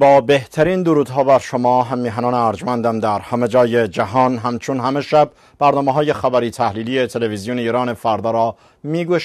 با بهترین درودها بر شما هم میهنان ارجمندم در همه جای جهان همچون همه شب برنامه های خبری تحلیلی تلویزیون ایران فردا را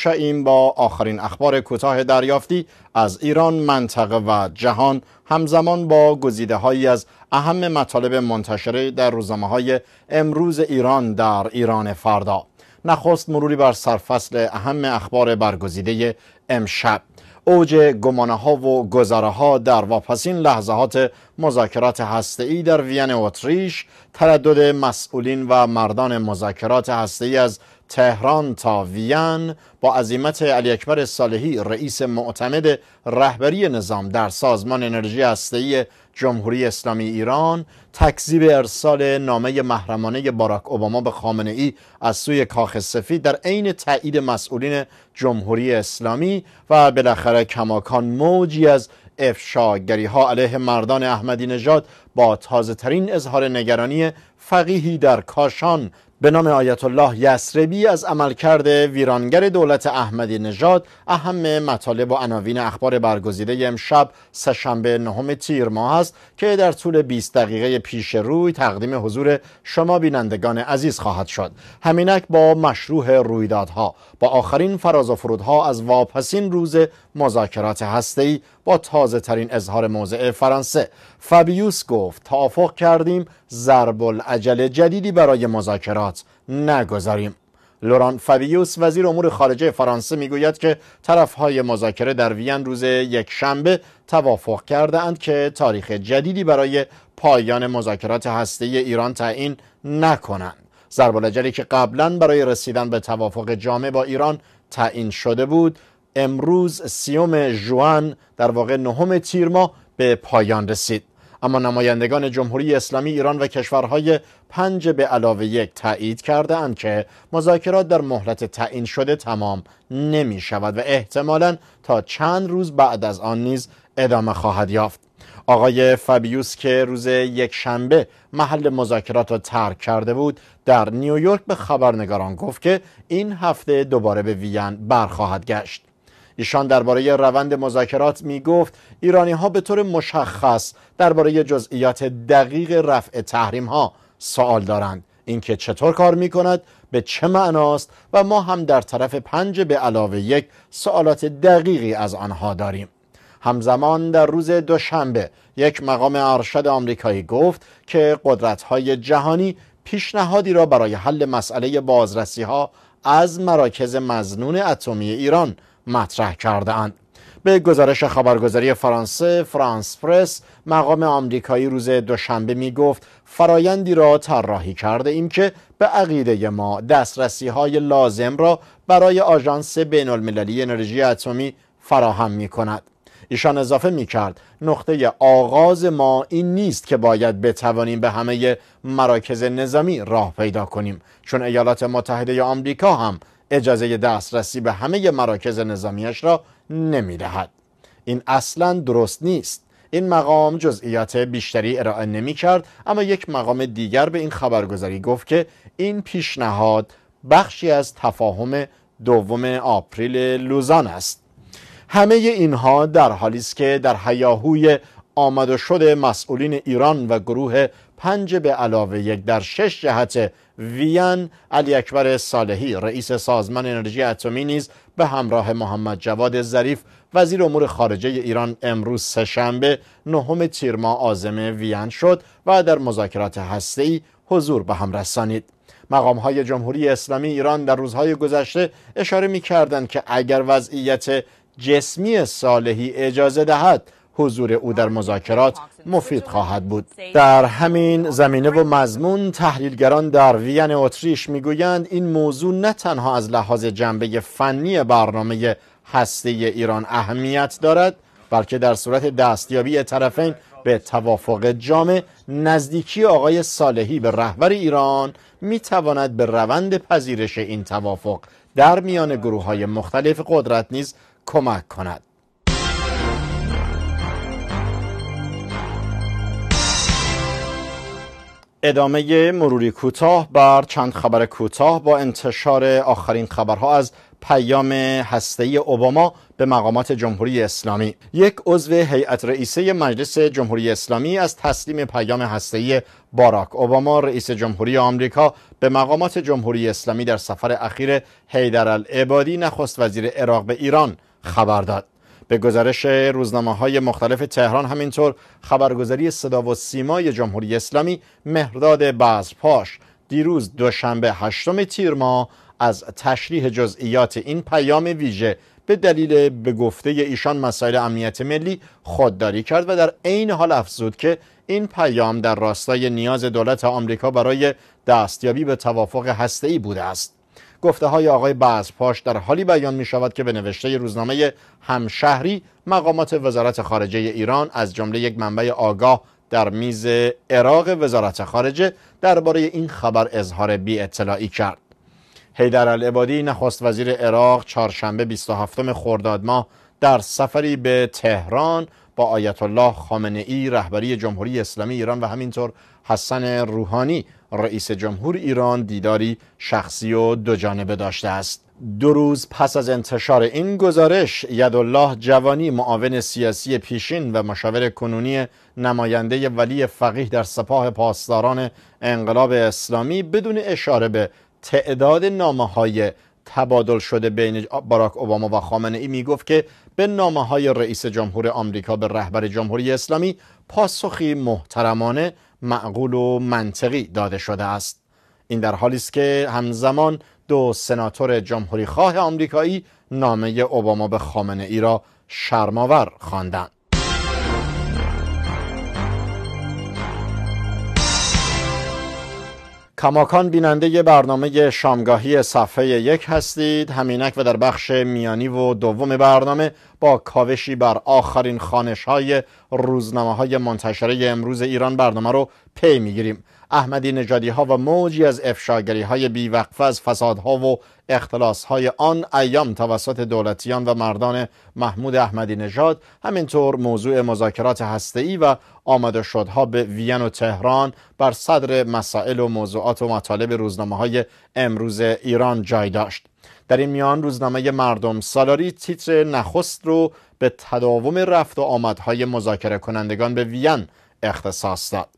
این با آخرین اخبار کوتاه دریافتی از ایران منطقه و جهان همزمان با گزیده هایی از اهم مطالب منتشره در روزنامه های امروز ایران در ایران فردا نخست مروری بر سرفصل اهم اخبار برگزیده امشب اوج گمانه ها و گزاره ها در واپسین لحظات مذاکرات ای در وین اتریش تردد مسئولین و مردان مذاکرات ای از تهران تا وین با عظیمت علی اکبر صالحی رئیس معتمد رهبری نظام در سازمان انرژی ای، جمهوری اسلامی ایران تکذیب ارسال نامه محرمانه باراک اوباما به خامنه ای از سوی کاخ سفید در عین تایید مسئولین جمهوری اسلامی و بالاخره کماکان موجی از افشاگری ها علیه مردان احمدی نژاد با تازه ترین اظهار نگرانی فقیهی در کاشان به نام آیت الله یسربی از عملکرد ویرانگر دولت احمدی نژاد اهم مطالب و عناوین اخبار برگزیده امشب سهشنبه نهم تیر ماه است که در طول 20 دقیقه پیش روی تقدیم حضور شما بینندگان عزیز خواهد شد همینک با مشروع رویدادها با آخرین فراز و فرودها از واپسین روز مذاکرات هسته‌ای با تازه ترین اظهار موضع فرانسه فابیوس گفت توافق کردیم ضرب العجل جدیدی برای مذاکرات نگذاریم لوران فابیوس وزیر امور خارجه فرانسه میگوید که طرفهای مذاکره در وین روز یک شنبه توافق کرده اند که تاریخ جدیدی برای پایان مذاکرات هسته ایران تعیین نکنند ضربالعجلی که قبلا برای رسیدن به توافق جامع با ایران تعیین شده بود امروز سیوم جوان در واقع نهم تیر ماه به پایان رسید اما نمایندگان جمهوری اسلامی ایران و کشورهای پنج به علاوه یک تایید کرده اند که مذاکرات در مهلت تعیین شده تمام نمی شود و احتمالا تا چند روز بعد از آن نیز ادامه خواهد یافت آقای فابیوس که روز یک شنبه محل مذاکرات را ترک کرده بود در نیویورک به خبرنگاران گفت که این هفته دوباره به وین برخواهد گشت ایشان درباره روند مذاکرات می گفت ایرانی ها به طور مشخص درباره جزئیات دقیق رفع تحریم ها سوال دارند اینکه چطور کار می کند به چه معناست و ما هم در طرف پنج به علاوه یک سوالات دقیقی از آنها داریم همزمان در روز دوشنبه یک مقام ارشد آمریکایی گفت که قدرت های جهانی پیشنهادی را برای حل مسئله بازرسی ها از مراکز مزنون اتمی ایران مطرح کرده اند. به گزارش خبرگزاری فرانسه فرانس پرس مقام آمریکایی روز دوشنبه می گفت فرایندی را طراحی کرده ایم که به عقیده ما دسترسی های لازم را برای آژانس بین المللی انرژی اتمی فراهم می کند. ایشان اضافه می کرد نقطه آغاز ما این نیست که باید بتوانیم به همه مراکز نظامی راه پیدا کنیم چون ایالات متحده آمریکا هم اجازه دسترسی به همه مراکز نظامیش را نمیدهد این اصلا درست نیست این مقام جزئیات بیشتری ارائه نمی کرد اما یک مقام دیگر به این خبرگزاری گفت که این پیشنهاد بخشی از تفاهم دوم آپریل لوزان است همه اینها در حالی است که در حیاهوی آمد و شد مسئولین ایران و گروه پنج به علاوه یک در شش جهت ویان، علی اکبر صالحی رئیس سازمان انرژی اتمی نیز به همراه محمد جواد ظریف وزیر امور خارجه ایران امروز سهشنبه نهم تیر ماه عازم شد و در مذاکرات هسته‌ای حضور به هم رسانید مقام های جمهوری اسلامی ایران در روزهای گذشته اشاره می کردن که اگر وضعیت جسمی صالحی اجازه دهد حضور او در مذاکرات مفید خواهد بود در همین زمینه و مضمون تحلیلگران در وین اتریش میگویند این موضوع نه تنها از لحاظ جنبه فنی برنامه هسته ایران اهمیت دارد بلکه در صورت دستیابی طرفین به توافق جامع نزدیکی آقای صالحی به رهبر ایران میتواند به روند پذیرش این توافق در میان گروه های مختلف قدرت نیز کمک کند ادامه مروری کوتاه بر چند خبر کوتاه با انتشار آخرین خبرها از پیام هسته‌ای اوباما به مقامات جمهوری اسلامی یک عضو هیئت رئیسه مجلس جمهوری اسلامی از تسلیم پیام هسته‌ای باراک اوباما رئیس جمهوری آمریکا به مقامات جمهوری اسلامی در سفر اخیر حیدر العبادی نخست وزیر عراق به ایران خبر داد به گزارش روزنامه های مختلف تهران همینطور خبرگزاری صدا و سیمای جمهوری اسلامی مهرداد بازپاش دیروز دوشنبه هشتم تیر ماه از تشریح جزئیات این پیام ویژه به دلیل به گفته ایشان مسائل امنیت ملی خودداری کرد و در عین حال افزود که این پیام در راستای نیاز دولت آمریکا برای دستیابی به توافق هسته‌ای بوده است. گفته های آقای پاش در حالی بیان می شود که به نوشته روزنامه همشهری مقامات وزارت خارجه ایران از جمله یک منبع آگاه در میز عراق وزارت خارجه درباره این خبر اظهار بی اطلاعی کرد حیدر العبادی نخست وزیر عراق چهارشنبه 27 خرداد ماه در سفری به تهران با آیت الله خامنه ای رهبری جمهوری اسلامی ایران و همینطور حسن روحانی رئیس جمهور ایران دیداری شخصی و دوجانبه داشته است دو روز پس از انتشار این گزارش یدالله جوانی معاون سیاسی پیشین و مشاور کنونی نماینده ولی فقیه در سپاه پاسداران انقلاب اسلامی بدون اشاره به تعداد نامه های تبادل شده بین باراک اوباما و خامنه ای می گفت که به نامه های رئیس جمهور آمریکا به رهبر جمهوری اسلامی پاسخی محترمانه معقول و منطقی داده شده است این در حالی است که همزمان دو سناتور جمهوری خواه آمریکایی نامه اوباما به خامنه ای را شرماور خواندند کماکان بیننده برنامه شامگاهی صفحه یک هستید همینک و در بخش میانی و دوم برنامه با کاوشی بر آخرین خانش های روزنامه های منتشره امروز ایران برنامه رو پی میگیریم احمدی نجادی ها و موجی از افشاگری های بیوقف از فسادها و اختلاس های آن ایام توسط دولتیان و مردان محمود احمدی نژاد همینطور موضوع مذاکرات هسته‌ای و آمده شدها به وین و تهران بر صدر مسائل و موضوعات و مطالب روزنامه های امروز ایران جای داشت در این میان روزنامه مردم سالاری تیتر نخست رو به تداوم رفت و آمدهای مذاکره کنندگان به وین اختصاص داد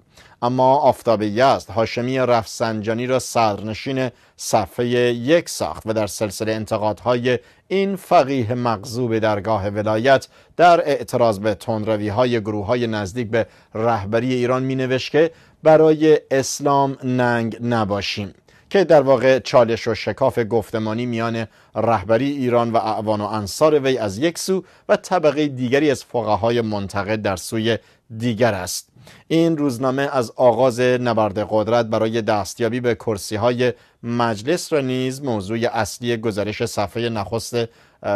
اما آفتاب یزد هاشمی رفسنجانی را سرنشین صفحه یک ساخت و در سلسله انتقادهای این فقیه مغزوب درگاه ولایت در اعتراض به تندروی های گروه های نزدیک به رهبری ایران می نوشت که برای اسلام ننگ نباشیم که در واقع چالش و شکاف گفتمانی میان رهبری ایران و اعوان و انصار وی از یک سو و طبقه دیگری از فقهای منتقد در سوی دیگر است این روزنامه از آغاز نبرد قدرت برای دستیابی به کرسی های مجلس را نیز موضوع اصلی گزارش صفحه نخست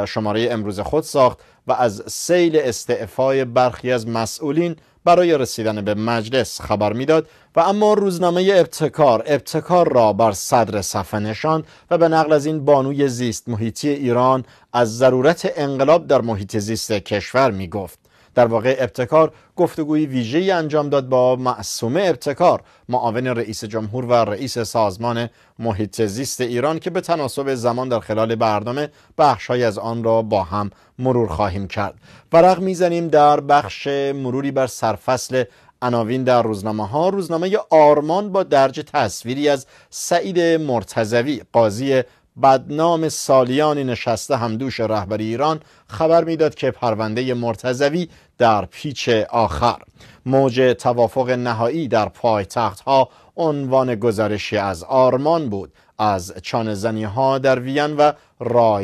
شماره امروز خود ساخت و از سیل استعفای برخی از مسئولین برای رسیدن به مجلس خبر میداد و اما روزنامه ابتکار ابتکار را بر صدر صفحه نشان و به نقل از این بانوی زیست محیطی ایران از ضرورت انقلاب در محیط زیست کشور می گفت در واقع ابتکار گفتگوی ویژه‌ای انجام داد با معصومه ابتکار معاون رئیس جمهور و رئیس سازمان محیط زیست ایران که به تناسب زمان در خلال برنامه بخشهایی از آن را با هم مرور خواهیم کرد ورق میزنیم در بخش مروری بر سرفصل عناوین در روزنامه ها روزنامه آرمان با درج تصویری از سعید مرتزوی قاضی بدنام سالیان نشسته همدوش رهبری ایران خبر میداد که پرونده مرتزوی در پیچ آخر موج توافق نهایی در پایتخت ها عنوان گزارشی از آرمان بود از زنی ها در وین و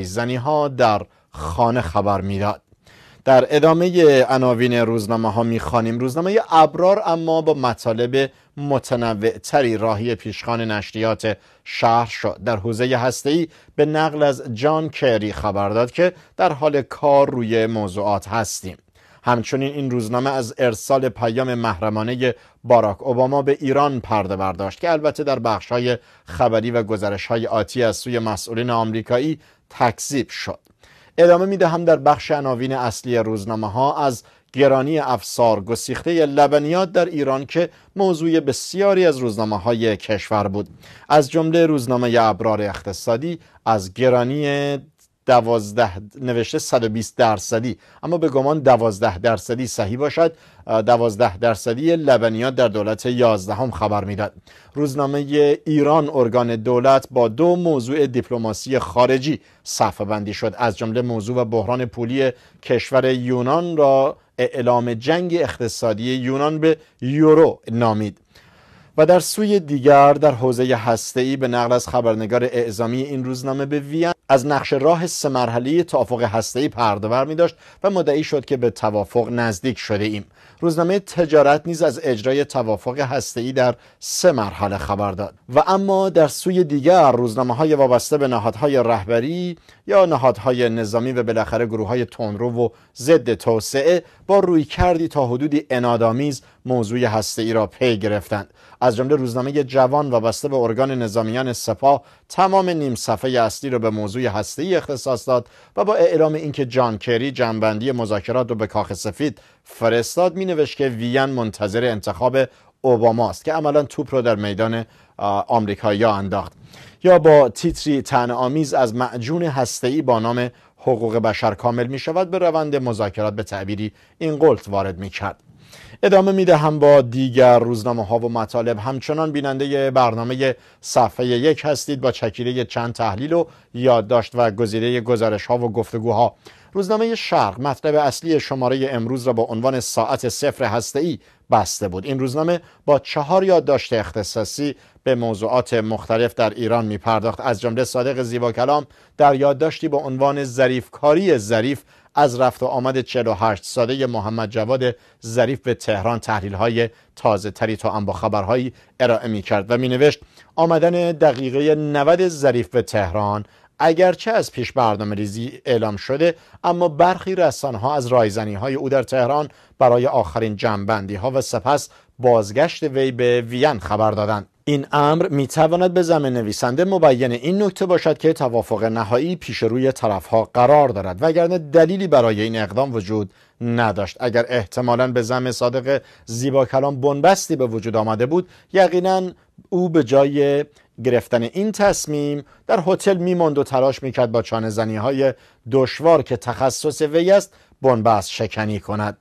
زنی ها در خانه خبر میداد در ادامه عناوین روزنامه ها میخوانیم روزنامه ابرار اما با مطالب متنوع تری راهی پیشخان نشریات شهر شد در حوزه هسته به نقل از جان کری خبر داد که در حال کار روی موضوعات هستیم همچنین این روزنامه از ارسال پیام محرمانه باراک اوباما به ایران پرده برداشت که البته در بخش های خبری و گزارش های آتی از سوی مسئولین آمریکایی تکذیب شد ادامه میده هم در بخش عناوین اصلی روزنامه ها از گرانی افسار گسیخته لبنیات در ایران که موضوع بسیاری از روزنامه های کشور بود از جمله روزنامه ابرار اقتصادی از گرانی دوازده نوشته 120 درصدی اما به گمان دوازده درصدی صحیح باشد دوازده درصدی لبنیات در دولت یازدهم خبر میداد روزنامه ایران ارگان دولت با دو موضوع دیپلماسی خارجی صفحه بندی شد از جمله موضوع و بحران پولی کشور یونان را اعلام جنگ اقتصادی یونان به یورو نامید و در سوی دیگر در حوزه ای به نقل از خبرنگار اعزامی این روزنامه به وین از نقش راه سه مرحله توافق هسته‌ای پردهور می داشت و مدعی شد که به توافق نزدیک شده ایم. روزنامه تجارت نیز از اجرای توافق ای در سه مرحله خبر داد. و اما در سوی دیگر روزنامه های وابسته به نهادهای رهبری یا نهادهای نظامی و بالاخره گروه های و ضد توسعه با روی کردی تا حدودی انادامیز موضوع هسته ای را پی گرفتند از جمله روزنامه جوان و بسته به ارگان نظامیان سپاه تمام نیم صفحه اصلی را به موضوع هسته ای اختصاص داد و با اعلام اینکه جان کری جنبندی مذاکرات را به کاخ سفید فرستاد می نوشت که وین منتظر انتخاب اوباماست که عملا توپ رو در میدان آمریکا یا انداخت یا با تیتری تن آمیز از معجون هسته‌ای با نام حقوق بشر کامل می شود به روند مذاکرات به تعبیری این قلت وارد می کرد ادامه میده هم با دیگر روزنامه ها و مطالب همچنان بیننده برنامه صفحه یک هستید با چکیره چند تحلیل و یادداشت و گزیره گزارش ها و گفتگوها روزنامه شرق مطلب اصلی شماره امروز را با عنوان ساعت صفر هسته ای بسته بود این روزنامه با چهار یادداشت اختصاصی به موضوعات مختلف در ایران می پرداخت از جمله صادق زیبا کلام در یادداشتی با عنوان ظریفکاری ظریف از رفت و آمد 48 ساله محمد جواد ظریف به تهران تحلیل های تازه تری تا هم با خبرهایی ارائه می کرد و می نوشت آمدن دقیقه 90 ظریف به تهران اگرچه از پیش برنامه ریزی اعلام شده اما برخی رسانه ها از رایزنی های او در تهران برای آخرین جنبندی ها و سپس بازگشت وی به وین خبر دادند این امر می تواند به زمین نویسنده مبین این نکته باشد که توافق نهایی پیش روی ها قرار دارد وگرنه دلیلی برای این اقدام وجود نداشت اگر احتمالا به زم صادق زیبا کلام بنبستی به وجود آمده بود یقینا او به جای گرفتن این تصمیم در هتل میماند و تلاش میکرد با چانه زنی های دشوار که تخصص وی است بنبست شکنی کند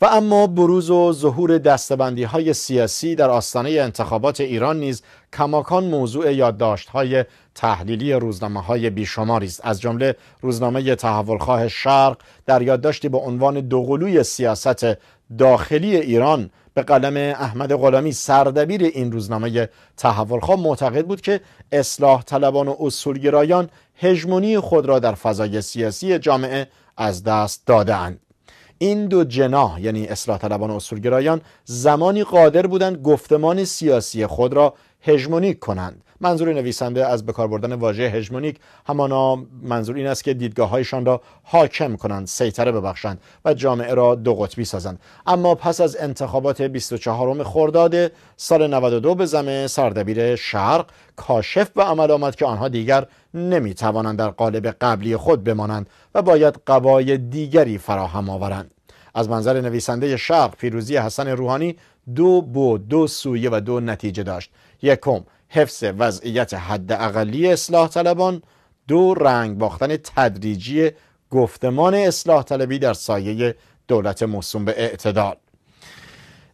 و اما بروز و ظهور دستبندی های سیاسی در آستانه انتخابات ایران نیز کماکان موضوع یادداشت های تحلیلی روزنامه های بیشماری است از جمله روزنامه تحولخواه شرق در یادداشتی با عنوان دوقلوی سیاست داخلی ایران به قلم احمد غلامی سردبیر این روزنامه تحول خواه معتقد بود که اصلاح طلبان و اصولگرایان هژمونی خود را در فضای سیاسی جامعه از دست دادهاند این دو جناح یعنی اصلاح طلبان و اصولگرایان زمانی قادر بودند گفتمان سیاسی خود را هژمونیک کنند منظور نویسنده از بکار بردن واژه هژمونیک همانا منظور این است که دیدگاه هایشان را حاکم کنند سیطره ببخشند و جامعه را دو قطبی سازند اما پس از انتخابات 24 خرداد سال 92 به زمه سردبیر شرق کاشف به عمل آمد که آنها دیگر نمی توانند در قالب قبلی خود بمانند و باید قوای دیگری فراهم آورند از منظر نویسنده شرق پیروزی حسن روحانی دو بود دو سویه و دو نتیجه داشت یکم حفظ وضعیت حد اقلی اصلاح طلبان دو رنگ باختن تدریجی گفتمان اصلاح طلبی در سایه دولت موسوم به اعتدال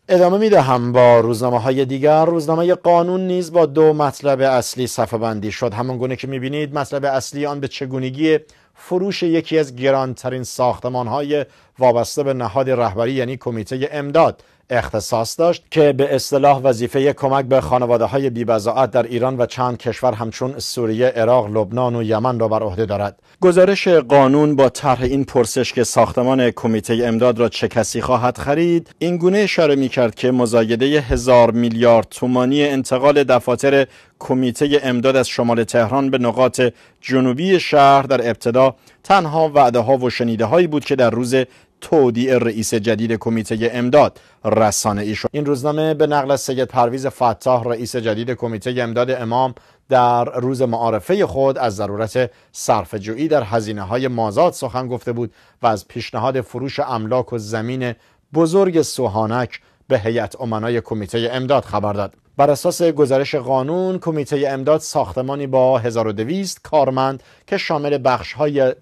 ادامه می با روزنامه های دیگر روزنامه قانون نیز با دو مطلب اصلی صفحه بندی شد همان گونه که میبینید مطلب اصلی آن به چگونگی فروش یکی از گرانترین ساختمان های وابسته به نهاد رهبری یعنی کمیته امداد اختصاص داشت که به اصطلاح وظیفه کمک به خانواده های بیبزاعت در ایران و چند کشور همچون سوریه، عراق، لبنان و یمن را بر عهده دارد. گزارش قانون با طرح این پرسش که ساختمان کمیته امداد را چه کسی خواهد خرید، این گونه اشاره می کرد که مزایده هزار میلیارد تومانی انتقال دفاتر کمیته امداد از شمال تهران به نقاط جنوبی شهر در ابتدا تنها وعده ها و شنیده هایی بود که در روز تودیع رئیس جدید کمیته امداد رسانه ای شد این روزنامه به نقل از سید پرویز فتاح رئیس جدید کمیته امداد امام در روز معارفه خود از ضرورت صرفه‌جویی در هزینه های مازاد سخن گفته بود و از پیشنهاد فروش املاک و زمین بزرگ سوهانک به هیئت امنای کمیته امداد خبر داد بر اساس گزارش قانون کمیته امداد ساختمانی با 1200 کارمند که شامل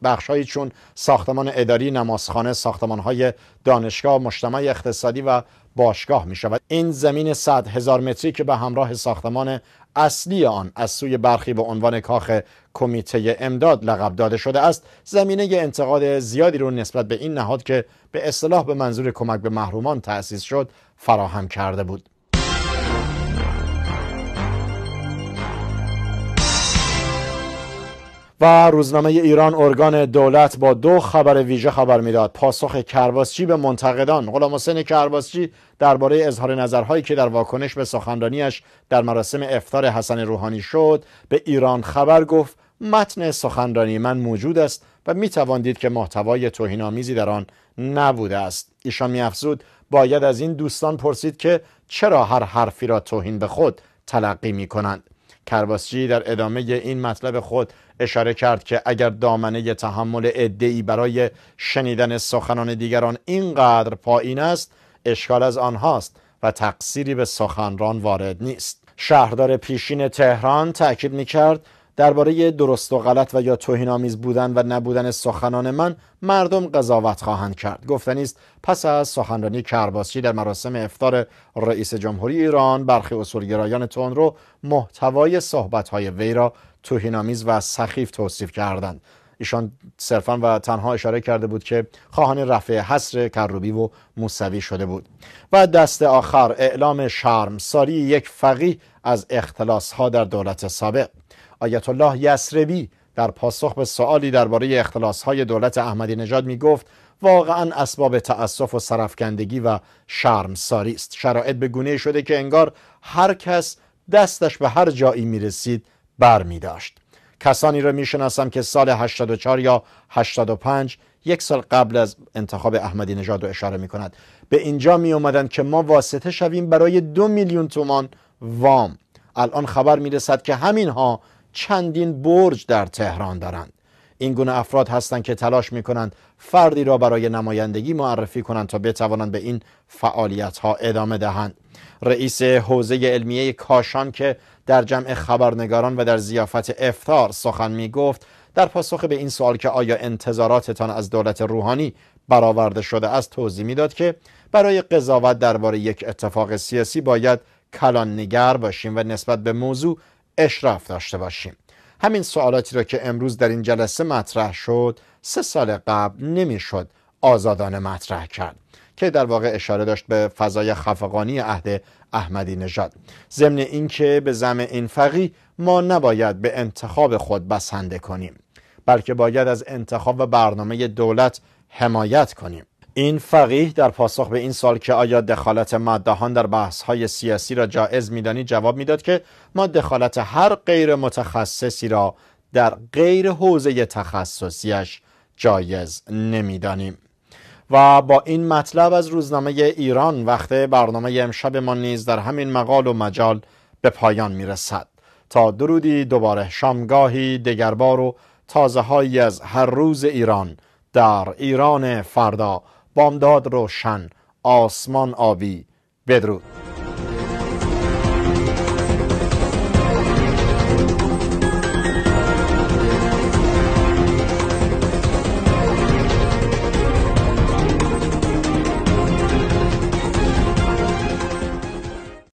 بخشهایی چون ساختمان اداری، نمازخانه، ساختمان‌های دانشگاه، مجتمع اقتصادی و باشگاه می شود این زمین 100 هزار متری که به همراه ساختمان اصلی آن از سوی برخی به عنوان کاخ کمیته امداد لقب داده شده است زمینه انتقاد زیادی رو نسبت به این نهاد که به اصطلاح به منظور کمک به محرومان تأسیس شد فراهم کرده بود و روزنامه ایران ارگان دولت با دو خبر ویژه خبر میداد پاسخ کرباسچی به منتقدان غلام حسین کرباسچی درباره اظهار نظرهایی که در واکنش به سخنرانیش در مراسم افتار حسن روحانی شد به ایران خبر گفت متن سخنرانی من موجود است و می تواندید که محتوای توهینآمیزی در آن نبوده است ایشان می افزود باید از این دوستان پرسید که چرا هر حرفی را توهین به خود تلقی می کنند کرواسچی در ادامه این مطلب خود اشاره کرد که اگر دامنه تحمل ادعی برای شنیدن سخنان دیگران اینقدر پایین است اشکال از آنهاست و تقصیری به سخنران وارد نیست شهردار پیشین تهران تأکید می کرد درباره درست و غلط و یا توهینآمیز بودن و نبودن سخنان من مردم قضاوت خواهند کرد گفتنی است پس از سخنرانی کرباسی در مراسم افتار رئیس جمهوری ایران برخی اصولگرایان رو محتوای صحبت‌های وی را توهینآمیز و سخیف توصیف کردند ایشان صرفا و تنها اشاره کرده بود که خواهان رفع حصر کروبی و موسوی شده بود و دست آخر اعلام شرم ساری یک فقیه از اختلاس ها در دولت سابق آیت الله یسروی در پاسخ به سوالی درباره های دولت احمدی نژاد می گفت واقعا اسباب تاسف و سرفکندگی و شرمساری است شرایط به گونه شده که انگار هر کس دستش به هر جایی می رسید بر می داشت کسانی را می شناسم که سال 84 یا 85 یک سال قبل از انتخاب احمدی نژاد رو اشاره می کند به اینجا می اومدن که ما واسطه شویم برای دو میلیون تومان وام الان خبر می رسد که همین ها چندین برج در تهران دارند این گونه افراد هستند که تلاش می کنند فردی را برای نمایندگی معرفی کنند تا بتوانند به این فعالیت ها ادامه دهند رئیس حوزه علمیه کاشان که در جمع خبرنگاران و در زیافت افتار سخن می گفت در پاسخ به این سوال که آیا انتظاراتتان از دولت روحانی برآورده شده است توضیح میداد که برای قضاوت درباره یک اتفاق سیاسی باید کلان نگر باشیم و نسبت به موضوع اشراف داشته باشیم همین سوالاتی را که امروز در این جلسه مطرح شد سه سال قبل نمیشد آزادانه مطرح کرد که در واقع اشاره داشت به فضای خفقانی عهد احمدی نژاد ضمن اینکه به زم این فقی ما نباید به انتخاب خود بسنده کنیم بلکه باید از انتخاب و برنامه دولت حمایت کنیم این فقیه در پاسخ به این سال که آیا دخالت مدهان در بحث سیاسی را جایز میدانی جواب میداد که ما دخالت هر غیر متخصصی را در غیر حوزه تخصصیش جایز نمیدانیم و با این مطلب از روزنامه ایران وقت برنامه امشب ما نیز در همین مقال و مجال به پایان میرسد تا درودی دوباره شامگاهی دگربار و تازه هایی از هر روز ایران در ایران فردا بامداد روشن آسمان آبی بدرود